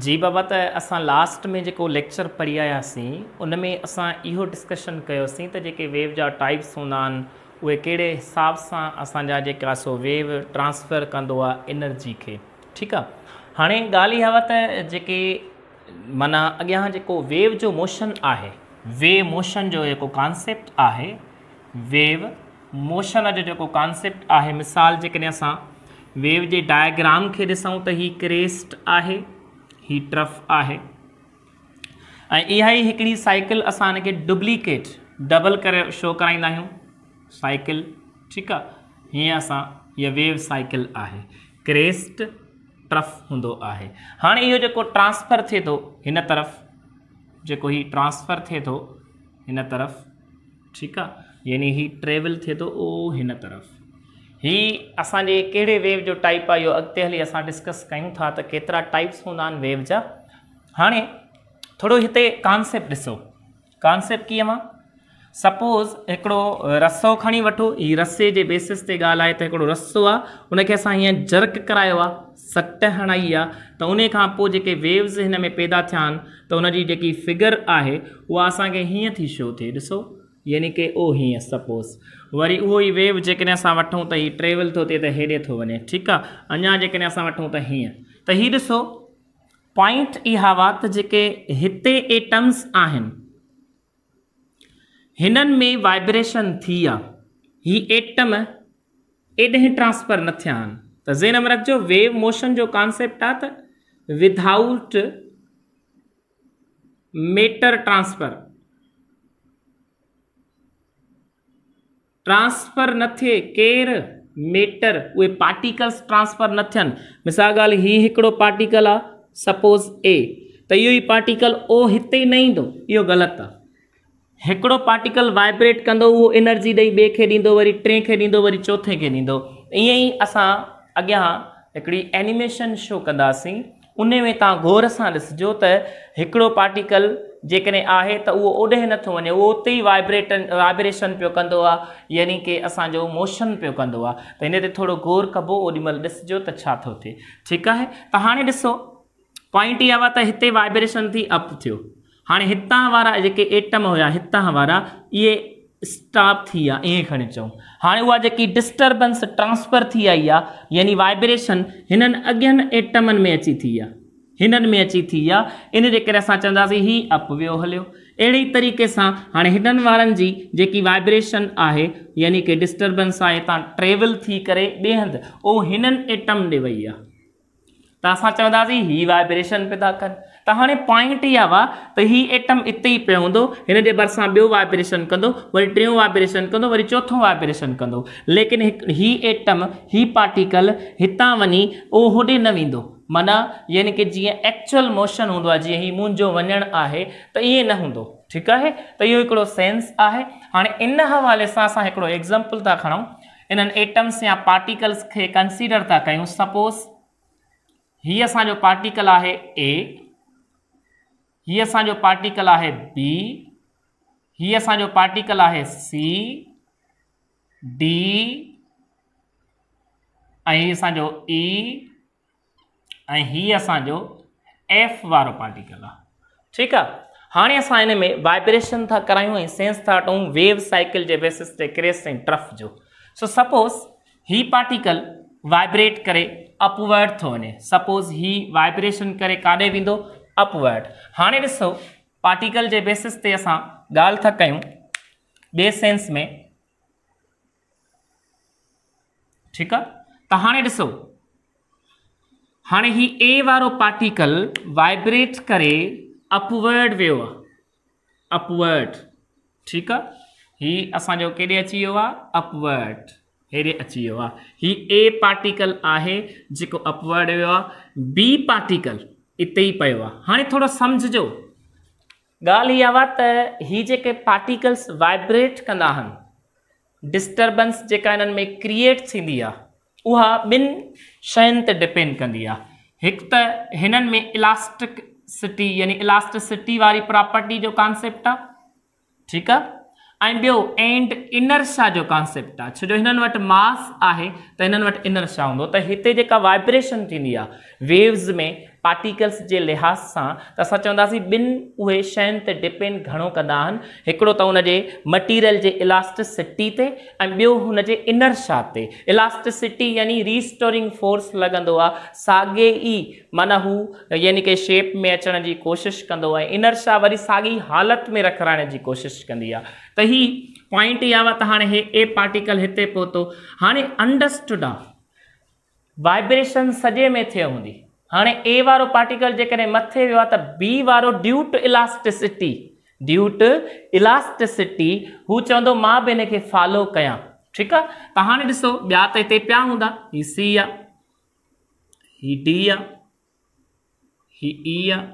जी बाबा त असां लास्ट में जेको लेक्चर पढ़ी आयासीं उन में असां इहो डिस्कशन कयोसीं त जेके वेव जा टाइप्स हूंदा आहिनि उहे कहिड़े हिसाब सां असांजा जेका सो वेव ट्रांसफर कंदो आहे एनर्जी खे ठीकु आहे हाणे ॻाल्हि इहा त जेके माना अॻियां जेको वेव जो मोशन आहे वे मोशन जो जेको कॉन्सेप्ट आहे वेव मोशन जो जेको कॉन्सेप्ट आहे मिसाल जेकॾहिं असां वेव जे डायग्राम खे ॾिसूं त हीअ क्रेस्ट आहे ही ट्रफ़ आहे ऐं इहा ई हिकिड़ी साइकिल असां हिनखे डुप्लीकेट डबल करे शो कराईंदा आहियूं साइकिल ठीकु आहे हीअं असां इहा वेव साइकिल आहे क्रेस्ट ट्रफ़ हूंदो आहे हाणे इहो जेको ट्रांसफर थिए थो हिन तरफ़ जेको हीउ ट्रांसफर थिए थो हिन तरफ़ ठीकु आहे यानी हीउ ट्रेवल थिए थो उहो हिन तरफ़ ही असांजे कहिड़े वेव जो टाइप आहे इहो अॻिते हली असां डिस्कस कयूं था त केतिरा टाइप्स हूंदा आहिनि वेव जा हाणे थोरो हिते कॉन्सेप्ट ॾिसो कॉन्सेप्ट कीअं मां सपोज़ हिकिड़ो रसो खणी वठो हीअ रसे जे बेसिस ते ॻाल्हि आहे त हिकिड़ो रसो आहे उनखे असां हीअं जर्क करायो आहे सट हणाई आहे त उन खां पोइ जेके वेव्स हिन में पैदा थिया आहिनि त उनजी जेकी फिगर आहे उहा असांखे हीअं थी शो थिए ॾिसो यानी कि ओ हीअं सपोस वरी उहो ई वेव जेकॾहिं असां वठूं त हीअ ट्रेवल थो थिए त हेॾे थो वञे ठीकु आहे अञा जेकॾहिं असां वठूं त हीअं त हीउ ॾिसो पॉइंट इहा हुआ त जेके हिते एटम्स आहिनि हिननि में वाइब्रेशन थी आहे हीअ एटम एॾे ट्रांसफर न थिया आहिनि त ज़े रखिजो वेव मोशन जो कॉन्सेप्ट आहे त विदाउट मेटर ट्रांसफर ट्रांसफर न थिए केरु मेटर उहे पार्टिकल्स ट्रांसफर न थियनि मिसाल ॻाल्हि ही हिकिड़ो पार्टिकल आहे सपोज़ ए त इहो ई पार्टिकल ओ हिते न ईंदो इहो ग़लति आहे हिकिड़ो पार्टिकल वाइब्रेट कंदो उहो एनर्जी ॾेई ॿिए खे ॾींदो वरी टे खे ॾींदो वरी चोथे खे ॾींदो ईअं ई असां अॻियां हिकिड़ी एनिमेशन शो कंदासीं उन में तव्हां गौर सां ॾिसिजो त हिकिड़ो पार्टिकल जेकॾहिं आहे त उहो ओॾे नथो वञे उहो उते ई वाइब्रेटन वाइब्रेशन पियो कंदो आहे यानी की असांजो मोशन पियो कंदो आहे त हिन ते थोरो गौर कबो ओॾीमहिल ॾिसिजो त छा थो थिए ठीकु आहे त हाणे ॾिसो पॉइंट इहा आहे त हिते वाइब्रेशन थी अप थियो हाणे हितां वारा जेके एटम हुआ हितां वारा इहे स्टॉप थी विया ईअं खणी अचूं हाणे उहा जेकी डिस्टर्बंस ट्रांसफर थी आई आहे यानी वाइब्रेशन हिननि अॻियनि एटमनि में अची थी आहे हिननि में अची थी आहे इन जे करे असां चवंदासीं हीअ अपवियो हलियो अहिड़े तरीक़े सां हाणे हिननि वारनि जी जेकी वाइब्रेशन आहे यानी की डिस्टर्बेंस आहे हितां ट्रेवल थी करे ॿिए हंधि उहो हिननि एटम ॾे वई आहे त असां चवंदासीं हीअ वाइब्रेशन पिया था कनि त हाणे पॉइंट इहा हुआ त हीउ एटम इते ई पियो हूंदो हिन जे भरिसां ॿियो वाइब्रेशन कंदो वरी टियों वाइब्रेशन कंदो वरी चोथों वाइब्रेशन कंदो लेकिन हिकु हीउ एटम हीउ पार्टिकल हितां वञी उहो होॾे न वेंदो माना यानी कि जीअं एक्चुअल मोशन हूंदो आहे जीअं हीउ तो ये न हूंदो ठीकु आहे त इहो सेंस है हाँ इन हवाले से असां हिकिड़ो एग्ज़ाम्पल था खणूं इन्हनि एटम्स या पार्टिकल्स के कंसिडर था कयूं सपोज़ हीउ असांजो पार्टिकल आहे ए हीउ असांजो पार्टिकल आहे बी हीउ असो पार्टिकल है सी डी ऐं असांजो ई e, ऐं हीअ असांजो एफ वारो पार्टिकल आहे ठीकु आहे हाणे असां हिन में वाइब्रेशन था करायूं ऐं सेंस था वठूं वेव साइकिल जे बेसिस ते क्रेस ऐं ट्रफ जो सो सपोज़ हीउ पार्टिकल वाइब्रेट करे अपवर्ड थो वञे सपोज़ हीअ वाइब्रेशन करे काॾे वेंदो अपवर्ट हाणे ॾिसो पाटिकल जे बेसिस ते असां ॻाल्हि था कयूं ॿिए सेंस में ठीकु आहे त हाणे ॾिसो हाणे ही ए वारो पार्टिकल वाइब्रेट करे अपवर्ड वियो आहे अपवर्ड ठीकु आहे हीअ असांजो केॾे अची वियो आहे अपवर्ड अहिड़े अची वियो आहे हीअ ए पार्टिकल आहे जेको अपवर्ड वियो आहे बी पार्टिकल इते ई पियो आहे हाणे थोरो समुझ जो ॻाल्हि इहा त हीअ जेके पाटिकल्स वाइब्रेट कंदा आहिनि डिस्टर्बंस जेका हिननि में क्रिएट थींदी आहे उहा ॿिनि शयुनि ते डिपेंड कंदी में इलास्टिक सिटी यानी इलास्टिसिटी वाली प्रॉपर्टी जो कॉन्सेप्ट आहे ठीकु एंड इनर्शा जो कॉन्सेप्ट आहे छो मास है त हिननि वटि इनर्शा हूंदो त हिते जेका वाइब्रेशन थींदी वेव्स में पार्टिकल्स के लिहाज़ से त असां चवंदासीं ॿिनि उहे डिपेंड घणो कंदा तो उनके मटीरियल के इलास्टिसिटी से ऐं ॿियो हुनजे इनर छा ते इलास्टिसिटी यानी रीस्टोरिंग फोर्स लॻंदो सागे साॻे ई माना हू यानी की शेप में अचान की कोशिश कंदो आहे इनर छा वरी साॻी हालति में रखाने की कोशिश कंदी आहे त ही पॉइंट इहा त हाणे हे ए पार्टिकल इतने पहुतो हाँ अंडरस्टूड आहे वाइब्रेशन सॼे में थे होंगी हाणे ए वारो पार्टिकल जेकॾहिं मथे वियो आहे त बी वारो ड्यूट इलास्टिसिटी ड्यूट इलास्टिसिटी हू चवंदो मां बि हिन फॉलो कयां ठीकु आहे त हाणे ॾिसो ॿिया त हिते पिया हूंदा हीअ सी आहे ही डी आहे ही ई आहे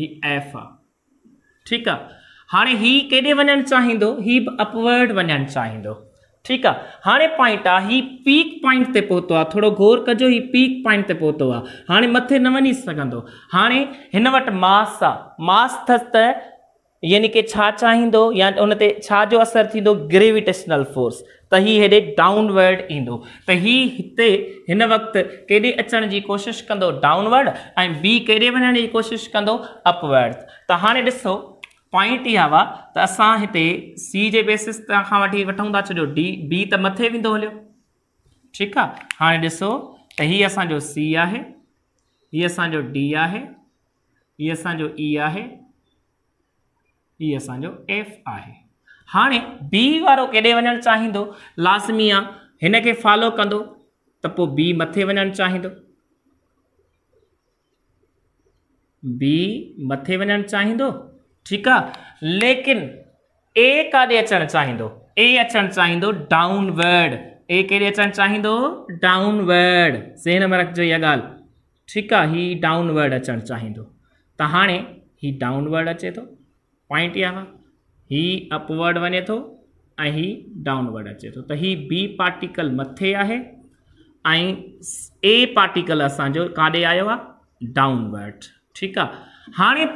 ही एफ आहे ठीकु आहे हाणे हीउ केॾे वञणु चाहींदो हीउ बि अपवर्ड वञणु चाहींदो ठीकु आहे हाणे पॉइंट आहे हीउ पीक पॉइंट ते पहुतो आहे थोरो गौर कजो हीउ पीक पॉइंट ते पहुतो आहे हाणे मथे न वञी सघंदो हाणे हिन वटि मास आहे मास अथसि त यानी की छा चाहींदो या उन ते छा जो असरु थींदो ग्रेविटेशनल फोर्स त हीअ हेॾे डाउनवर्ड ईंदो त हीअ हिते हिन वक़्तु केॾे अचण जी कोशिशि कंदो डाउनवर्ड ऐं ॿी केॾे वञण जी कोशिशि कंदो अपवर्ड त हाणे ॾिसो पॉइंट इहा हुआ त असां हिते सी जे बेसिस तां खां वठी वठूं था छो डी बी त मथे वेंदो हलियो ठीकु आहे हाणे ॾिसो त हीअं असांजो सी आहे हीअं असांजो डी आहे हीअ असांजो ई आहे हीअ असांजो एफ e आहे हाणे बी वारो केॾे वञणु चाहींदो लाज़मी आहे हिन खे फॉलो कंदो त पोइ बी मथे वञणु चाहींदो बी मथे वञणु चाहींदो ठीक है लेकिन ए कद अचान चाहींदो ए अचान चाहींदो डाउनवर्ड ए केॾे अचान चाह डाउनवर्ड सेन में रखो यह गाल ठीक है ही डाउनवर्ड अचान चाहींदो तो हाँ ही डाउनवर्ड अचे तो पॉइंट यहाँ ही अपवर्ड वने तो अं ही डाउनवर्ड अचे तो, तो ही बी पार्टिकल मथे है ए पार्टिकल असो काॾे आयो डाउनवर्ड ठीकु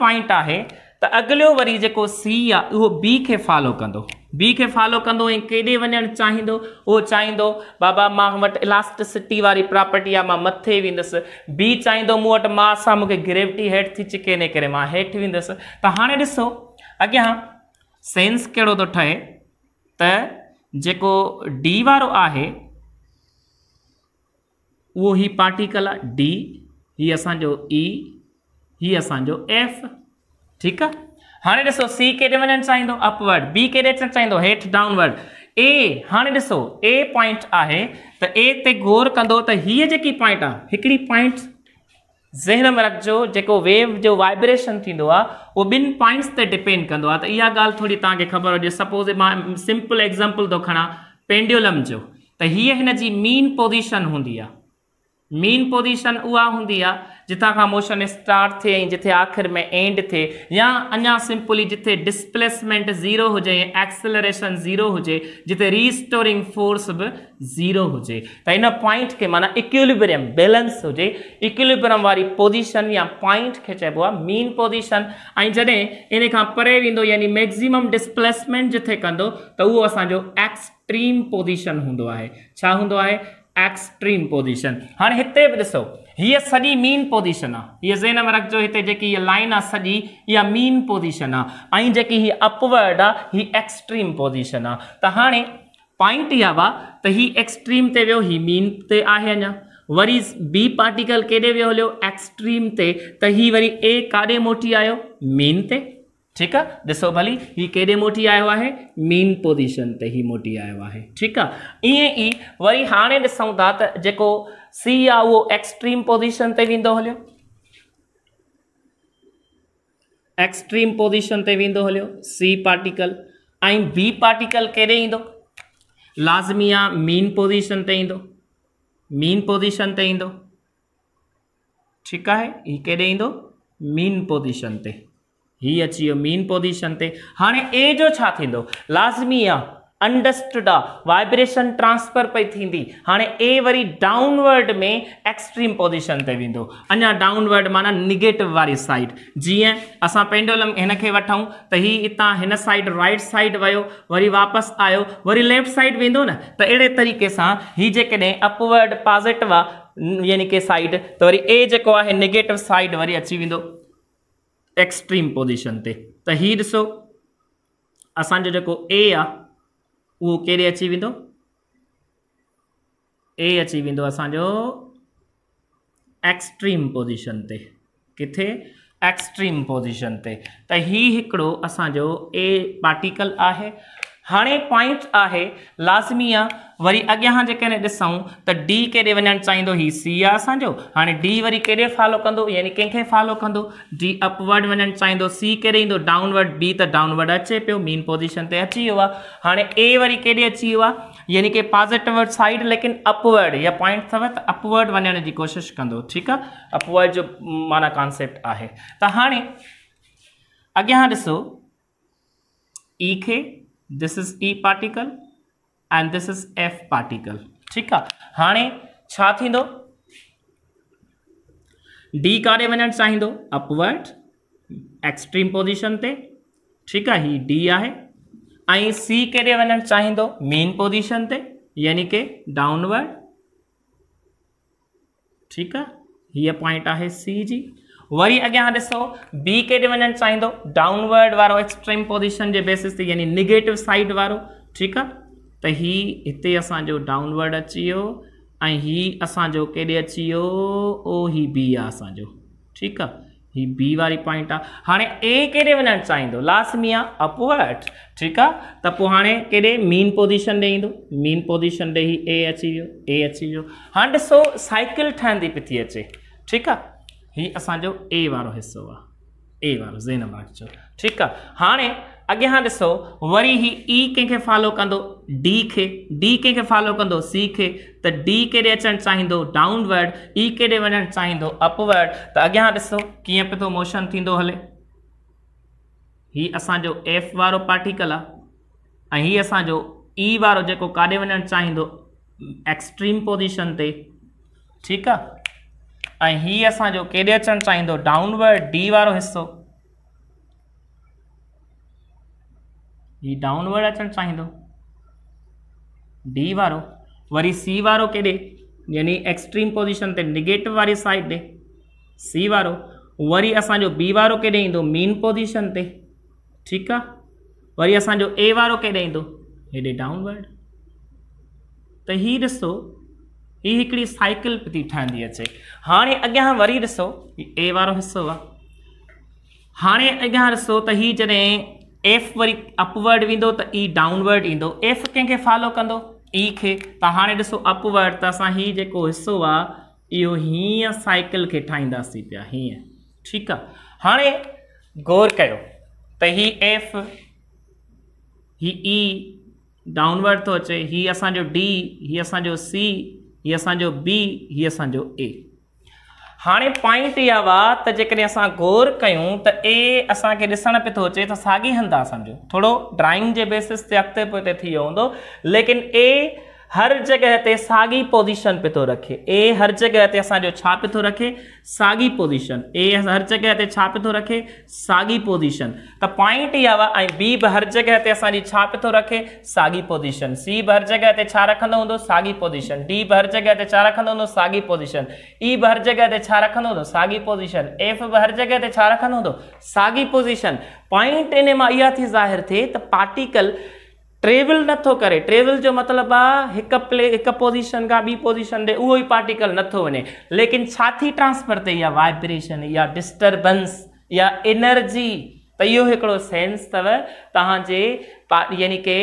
पॉइंट है त अॻिलो वरी जेको सी आहे उहो बी खे फॉलो कंदो बी खे फॉलो कंदो ऐं केॾे वञणु चाहींदो उहो चाहींदो बाबा मां वटि इलास्टिसिटी वारी प्रॉपर्टी आहे मां मथे वेंदुसि बी चाहींदो मूं वटि मां सां मूंखे ग्रेविटी हेठि थी चिके इन करे मां हेठि वेंदुसि त हाणे ॾिसो अॻियां सेंस कहिड़ो थो ठहे त जेको डी वारो आहे उहो ई पार्टिकल आहे डी हीअ असांजो ई e, हीअ असांजो एफ ठीकु आहे हाणे ॾिसो सी केॾे वञणु चाहींदो अपवर्ड बी केॾे अचणु चाहींदो हेठि डाउनवर्ड ए हाणे ॾिसो ए पॉइंट आहे त ए ते गौर कंदो त हीअ जेकी पॉइंट आहे हिकिड़ी पॉइंट ज़हन में रखिजो जेको वेव जो वाइब्रेशन थींदो आहे उहो ॿिनि पॉइंट्स ते डिपेंड कंदो आहे त इहा ॻाल्हि थोरी तव्हांखे ख़बर हुजे सपोज़ मां सिम्पल एक्ज़ाम्पल थो खणा जो त हीअ हिन जी मेन पोज़ीशन हूंदी मेन पोज़ीशन उहा हूंदी आहे जिथां खां मोशन स्टार्ट थिए ऐं जिथे आख़िरि में एंड थिए या अञा सिंपली जिथे डिस्प्लेसमेंट ज़ीरो हुजे ऐं एक्सलरेशन ज़ीरो हुजे जिते रीस्टोरिंग फोर्स बि ज़ीरो हुजे त हिन पॉइंट खे माना इक्लिबेरियम बैलेंस हुजे इक्लिबिरियम वारी पोज़ीशन या पॉइंट खे चइबो आहे मेन पोज़ीशन ऐं जॾहिं इन खां परे वेंदो यानी मैक्ज़िमम डिस्प्लेसमेंट जिथे कंदो त उहो असांजो एक्सट्रीम पोज़ीशन हूंदो आहे छा हूंदो आहे एक्सट्रीम पोजिशन हाँ इतने भी पोज़ीशन हाणे हिते बि ॾिसो हीअ सॼी मेन पोज़ीशन इतने जी ये लाइन आ मेन या मीन पोजिशन आई हीअ अपवर्ड आ हीअ एक्सट्रीम पोजिशन आ त हाणे पॉइंट वा तो हीअ एक्सट्रीम ते वो हीअ मीन ते आहे अञा वरी बी पार्टिकल केड़े वियो हलो एक्सट्रीम ते त हीअ वरी ए काॾे मोटी आयो मीन ते ठीक है दिसो भली ही केॾे मोटी आयो है मेन पोज़ीशन ते ही मोटी आयो है ठीक है ईअं ई वरी हाणे ॾिसूं था जेको सी आहे उहो एक्सट्रीम पोज़ीशन ते वेंदो हलियो एक्सट्रीम पोज़ीशन ते वेंदो हलियो सी पार्टिकल ऐं बी पार्टिकल केॾे ईंदो लाज़मी आहे मीन पोज़ीशन ते ईंदो मीन पोज़ीशन ते ईंदो ठीकु आहे हीउ केॾे ईंदो मीन पोज़ीशन ते ही अची वियो मेन पोज़ीशन ते हाणे ए जो छा थींदो लाज़मी आहे अनडस्टड आहे वाइब्रेशन ट्रांसफर पई थींदी हाणे ए वरी डाउनवर्ड में एक्सट्रीम पोज़ीशन ते वेंदो अञा डाउनवर्ड माना निगेटिव वारी साइड जीअं असां पेंडोलम हिन खे वठूं त हीअ हितां हिन साइड राइट साइड वियो वरी वापसि आयो वरी लेफ्ट साइड वेंदो न त अहिड़े तरीक़े सां हीअ जेकॾहिं अपवर्ड पॉज़िटिव आहे यानी कि साइड त वरी ए जेको आहे नेगेटिव साइड वरी अची वेंदो एक्सट्रीम पोजिशन से तो हि ऐसो असो जो ए आहे उहो अची वो ए अची वो असो एक्सट्रीम पोज़ीशन से किथे एक्सट्रीम पोज़ीशन से त हीउ असो ए पार्टिकल है हाणे पॉइंट आहे लाज़मी आहे वरी अॻियां जेकॾहिं ॾिसूं त डी केॾे वञणु चाहींदो हीउ सी आहे असांजो हाणे डी वरी केॾे फॉलो कंदो यानी कंहिंखे फॉलो कंदो डी अपवर्ड वञणु चाहींदो सी केॾे ईंदो डाउनवर्ड डी त डाउनवर्ड अचे पियो मेन पोज़ीशन ते अची वियो आहे हाणे ए वरी केॾे अची वियो आहे यानी की पॉज़िटिव साइड लेकिन अपवर्ड इहा पॉइंट अथव त अपवर्ड वञण जी कोशिशि कंदो ठीकु आहे अपवर्ड जो माना कॉन्सेप्ट आहे त हाणे अॻियां ॾिसो ई e खे this is E particle and this is F particle ठीक हाँ डी कारे वन चाह अपवर्ड एक्सट्रीम पोजिशन ठीक है आहे डी है सी केॾे वन चाह मेन पोजिशन ते यानी कि डाउनवर्ड ठीक है हि पॉइंट है सी जी वरी अॻियां दिसो बी केॾे वञणु चाहींदो डाउनवर्ड वारो एक्सट्रीम पोज़ीशन जे बेसिस ते यानी नेगेटिव साइड वारो ठीक है त हीअ हिते असांजो डाउनवर्ड अची वियो ऐं हीअ असांजो केॾे अची वियो ओ ही बी आहे असांजो ठीकु आहे हीअ बी वारी पॉइंट आहे हाणे ए केॾे वञणु चाहींदो लास्ट में आहे अपवर्ड ठीकु आहे त पोइ हाणे केॾे मीन पोज़ीशन ॾेई ईंदो मीन पोज़ीशन ॾे ए अची वियो ए अची वियो हाणे ॾिसो साइकिल ठहंदी पई थी अचे ठीकु आहे हीअ असांजो ए वारो हिसो आहे ए वारो अचो ठीकु आहे हाणे अॻियां ॾिसो वरी ही ई e कंहिंखे फॉलो कंदो डी खे डी कंहिंखे फॉलो कंदो सी खे त डी केॾे अचणु चाहींदो डाउनवर्ड ई e केॾे वञणु चाहींदो अपवर्ड त अॻियां ॾिसो कीअं पियो थो मोशन थींदो हले हीअ असांजो एफ वारो पार्टिकल आहे ऐं हीअ असांजो ई e वारो जेको काॾे वञणु चाहींदो एक्सट्रीम पोज़ीशन ते ठीकु आहे ऐं हीउ असांजो केॾे अचणु डाउनवर्ड डी वो हिस्सो हि डाउनवर्ड अचणु चाहींदो डी वो वरी सी वो केॾे यानी एक्सट्रीम पोजिशन ते निगेटिव वाली साइड दे सी वो वरी असो बी वो केॾे ईंदो मेन पोजिशन ते ठीकु आहे वरी असो ए वो केॾे ईंदो हेॾे डाउनवर्ड तो हि ऐसो हीअ हिकिड़ी साइकिल थी ठहंदी अचे हाणे अॻियां वरी ॾिसो ए वारो हिसो आहे हाणे अॻियां ॾिसो त हीअ जॾहिं एफ वरी अपवर्ड वेंदो त ई e डाउनवर्ड ईंदो एफ कंहिंखे फॉलो कंदो ई e खे त हाणे ॾिसो अपवर्ड त असां हीअ जेको हिसो आहे इहो हीअं साइकिल खे ठाहींदासीं पिया हीअं ठीकु आहे हाणे गौर कयो त हीअ एफ हीअ ई e डाउनवर्ड थो अचे हीअ असांजो डी हीअ असांजो सी हीअ असांजो बी हीअ असांजो ए हाणे पॉइंट इहा हुआ त जेकॾहिं असां गौर कयूं त ए असांखे ॾिसण पियो थो अचे त साॻी हंधि थोरो ड्राइंग जे बेसिस ते अॻिते थी वियो हूंदो लेकिन ए हर जगह ते साॻी पोज़ीशन पे थो तो रखे ए हर जगह ते असांजो छा पे थो तो रखे साॻी पोज़ीशन ए हर जगह ते पे तो रखे साॻी पोज़ीशन त पॉइंट इहा हुआ बी भी हर जगह ते असांजी छा पे थो तो रखे साॻी पोज़ीशन सी भी हर जगह ते छा रखंदो हूंदो पोज़ीशन डी बि हर जगह ते छा रखंदो हूंदो पोज़ीशन ई बि हर जॻह ते छा रखंदो हूंदो पोज़ीशन एफ बि हर जगह ते छा रखंदो हूंदो पोज़ीशन पॉइंट इन में इहा ज़ाहिर थिए त पार्टिकल ट्रेविल नथो करे ट्रेवल जो मतिलबु आहे हिकु प्ले हिकु पोज़ीशन खां ॿी पोज़ीशन ते उहो ई पाटिकल नथो वञे लेकिन छा थी ट्रांसफर ते या वाइब्रेशन या डिस्टर्बंस या एनर्जी त इहो हिकिड़ो सेंस अथव तव्हांजे पा यानी की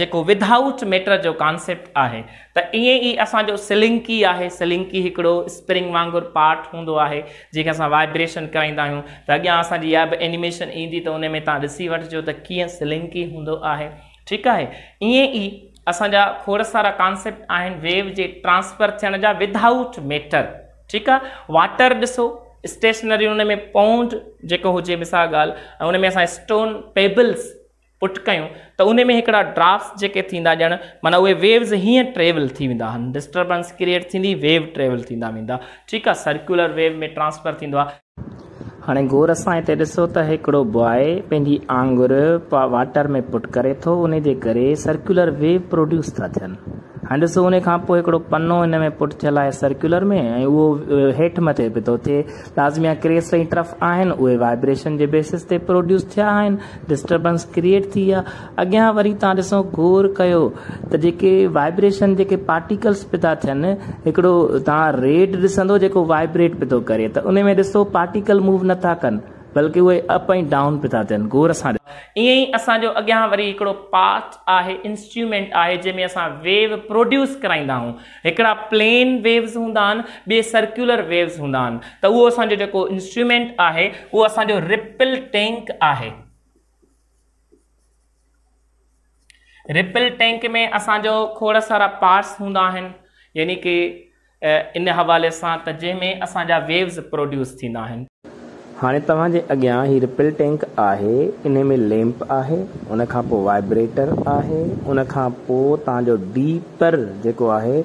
जेको विदाउट मैटर जो कॉन्सेप्ट आहे त ईअं ई असांजो सिलिंकी आहे सिलिंकी हिकिड़ो स्प्रिंग वांगुरु पाट हूंदो आहे जेके असां वाइब्रेशन कराईंदा आहियूं त अॻियां असांजी इहा बि एनिमेशन ईंदी त उन में तव्हां ॾिसी वठिजो त कीअं सिलिंकी हूंदो आहे ठीकु आहे ईअं ई असांजा खोड़ सारा कॉन्सेप्ट आहिनि वेव जे ट्रांसफर थियण जा विदाउट मैटर ठीकु आहे वाटर ॾिसो स्टेशनरी हुन में पौंड जेको हुजे मिसाल ॻाल्हि ऐं उन में असां स्टोन पेबल्स पुट कयूं त उन में हिकिड़ा ड्राफ्ट्स जेके थींदा ॼण माना उहे वेव्स हीअं ट्रेवल थी वेंदा आहिनि डिस्टर्बंस क्रिएट थींदी वेव ट्रेवल थींदा वेंदा ठीकु आहे सर्कुलर वेव में ट्रांसफर थींदो आहे हाणे गौर असां हिते ॾिसो त हिकिड़ो बॉय पंहिंजी आंगुर वाटर में पुट करे थो उनजे करे सर्कुलर वेव प्रोड्यूस था थियनि हाणे ॾिसो उनखां पोइ हिकिड़ो पन्नो हिन में पुट थियल आहे सर्कुलर में ऐं उहो हेठि मथे पियो थो थिए लाज़मी क्रेस ऐं ट्रफ आहिनि उहे वाइब्रेशन जे बेसिस ते प्रोड्यूस थिया आहिनि डिस्टर्बंस क्रिएट थी विया अॻियां वरी तव्हां ॾिसो गौर कयो त जेके वाइब्रेशन जेके पार्टिकल्स पिया था थियनि हिकड़ो तव्हां रेड ॾिसंदो जेको वाइब्रेट पियो थो करे त उन में ॾिसो पार्टिकल मूव नथा कनि बल्कि उहे अप ऐं डाउन बि था थियनि गोर सां ईअं ई असांजो अॻियां वरी हिकिड़ो पार्ट आहे इंस्ट्रूमेंट आहे जंहिंमें असां वेव प्रोड्यूस कराईंदा आहियूं हिकिड़ा प्लेन वेव्स हूंदा आहिनि ॿिए सर्क्युलर वेव्स हूंदा आहिनि त उहो असांजो जेको इंस्ट्रूमेंट आहे उहो असांजो रिपल टैंक आहे रिपल टैंक में असांजो खोड़ सारा पार्ट्स हूंदा आहिनि यानी की इन हवाले सां त जंहिंमें असांजा वेव्स प्रोड्यूस थींदा आहिनि हाणे तव्हांजे अॻियां ही रिपिल टैंक आहे इन में लैम्प आहे उन खां पोइ वाइब्रेटर आहे उन खां पोइ तव्हांजो डीपर जेको आहे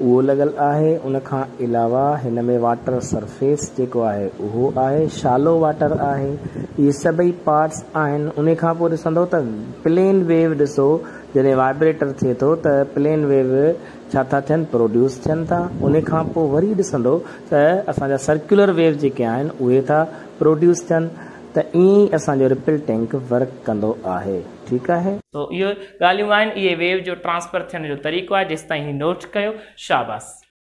उहो लॻल आहे उनखां अलावा हिन में वाटर सरफेस जेको आहे उहो आहे शालो वाटर आहे इहे सभई पाट्स आहिनि उन खां पोइ ॾिसंदव त प्लेन वेव ॾिसो जॾहिं वाइब्रेटर थिए थो त प्लेन वेव छा था थियनि प्रोड्यूस थियनि था उन खां पोइ वरी ॾिसंदो त असांजा सर्कुलर वेव जेके आहिनि उहे था प्रोड्यूस थियनि त ईअं ई असांजो ठीकु आहे ट्रांसफर थियण जो तरीक़ो आहे जेसिताईं नोट कयो शाबाश